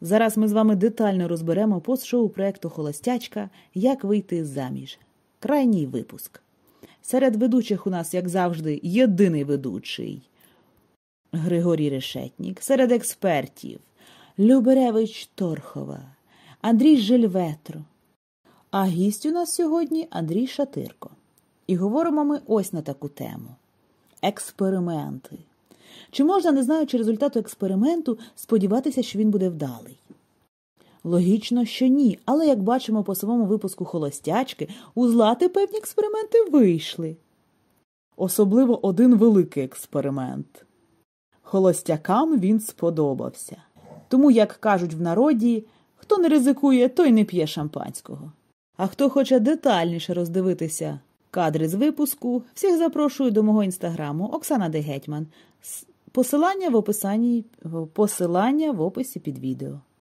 Зараз ми з вами детально розберемо постшоу проекту Холостячка Як вийти заміж. Крайній випуск. Серед ведучих у нас, як завжди, єдиний ведучий Григорій Решетнік, серед експертів Люберевич Торхова, Андрій Жильветро. А гість у нас сьогодні Андрій Шатирко. І говоримо ми ось на таку тему: експерименти. Чи можна, не знаючи результату експерименту, сподіватися, що він буде вдалий? Логічно, що ні, але як бачимо по самому випуску холостячки, узлати певні експерименти вийшли. Особливо один великий експеримент. Холостякам він сподобався. Тому, як кажуть в народі, хто не ризикує, той не п'є шампанського. А хто хоче детальніше роздивитися кадри з випуску, всіх запрошую до мого інстаграму Оксана Дегетьман. Посилання в описанні, посилання в описі під відео.